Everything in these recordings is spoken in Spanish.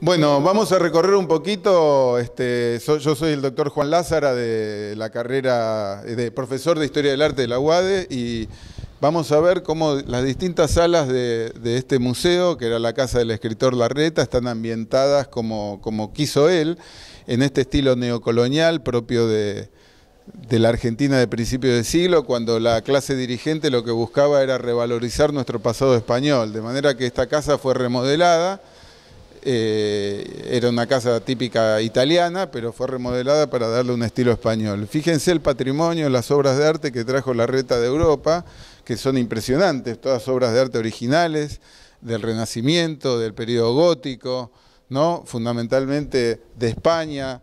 Bueno, vamos a recorrer un poquito. Este, yo soy el doctor Juan Lázara de la carrera eh, de profesor de Historia del Arte de la UADE y vamos a ver cómo las distintas salas de, este museo, que era la casa del escritor Larreta, están ambientadas como, como quiso él, en este estilo neocolonial propio de, de la Argentina de principios de siglo, cuando la clase dirigente lo que buscaba era revalorizar nuestro pasado español, de manera que esta casa fue remodelada, eh, era una casa típica italiana, pero fue remodelada para darle un estilo español. Fíjense el patrimonio, las obras de arte que trajo la reta de Europa, que son impresionantes, todas obras de arte originales, del Renacimiento, del periodo gótico, ¿no? fundamentalmente de España.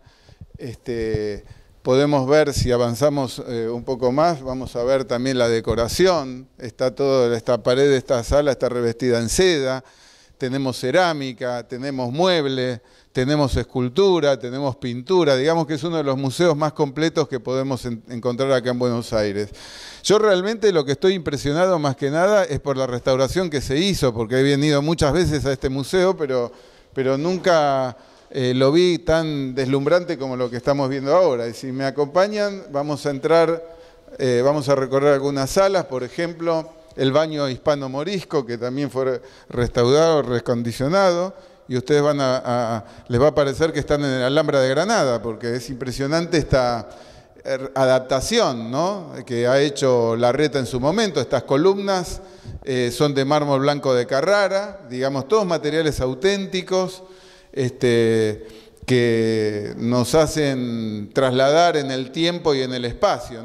Este, podemos ver, si avanzamos eh, un poco más, vamos a ver también la decoración. Está toda esta pared de esta sala está revestida en seda, tenemos cerámica, tenemos muebles, tenemos escultura, tenemos pintura. Digamos que es uno de los museos más completos que podemos encontrar acá en Buenos Aires. Yo realmente lo que estoy impresionado más que nada es por la restauración que se hizo, porque he venido muchas veces a este museo, pero, pero nunca eh, lo vi tan deslumbrante como lo que estamos viendo ahora. Y si me acompañan, vamos a entrar, eh, vamos a recorrer algunas salas, por ejemplo, el baño hispano-morisco, que también fue restaurado, recondicionado, y ustedes van a, les va a parecer que están en la Alhambra de Granada, porque es impresionante esta eh, adaptación que ha hecho la reta en su momento. Estas columnas son de mármol blanco de Carrara, digamos, todos materiales auténticos, este, que nos hacen trasladar en el tiempo y en el espacio,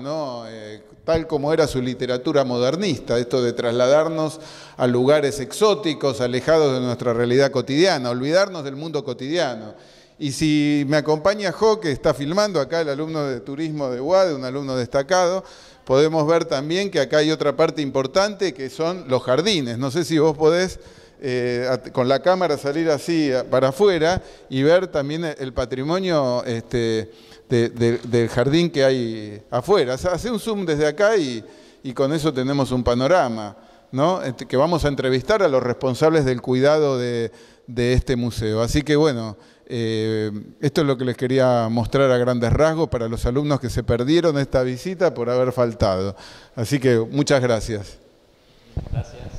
eh, tal como era su literatura modernista, esto de trasladarnos a lugares exóticos, alejados de nuestra realidad cotidiana, olvidarnos del mundo cotidiano. Y si me acompaña Jo, que está filmando acá el alumno de turismo de UAD, un alumno destacado, podemos ver también que acá hay otra parte importante que son los jardines. No sé si vos podés eh, con la cámara salir así para afuera y ver también e, el patrimonio este, del jardín que hay afuera. O hace un zoom desde acá y, con eso tenemos un panorama, ¿no? Este, que vamos a entrevistar a los responsables del cuidado de, este museo. Así que bueno, eh, esto es lo que les quería mostrar a grandes rasgos para los alumnos que se perdieron esta visita por haber faltado. Así que muchas gracias. Gracias.